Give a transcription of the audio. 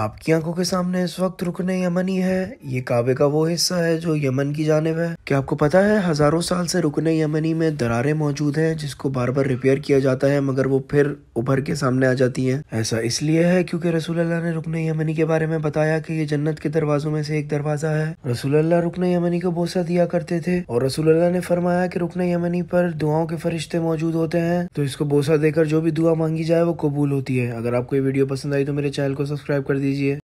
आपकी आंखों के सामने इस वक्त रुकने यमनी है ये काबे का वो हिस्सा है जो यमन की जानब है क्या आपको पता है हजारों साल से रुकने यमनी में दरारें मौजूद हैं जिसको बार बार रिपेयर किया जाता है मगर वो फिर उभर के सामने आ जाती है ऐसा इसलिए है क्योंकि रसूल ने रुकन यमनी के बारे में बताया कि ये जन्नत के दरवाजों में से एक दरवाजा है रसूल रुकन यमनी को बोसा दिया करते थे और रसूल ने फरमाया कि रुकन यमनी पर दुआओं के फरिश्ते मौजूद होते हैं तो इसको बोसा देकर जो भी दुआ मांगी जाए वो कबूल होती है अगर आपको ये वीडियो पसंद आई तो मेरे चैनल को सब्सक्राइब कर दीजिए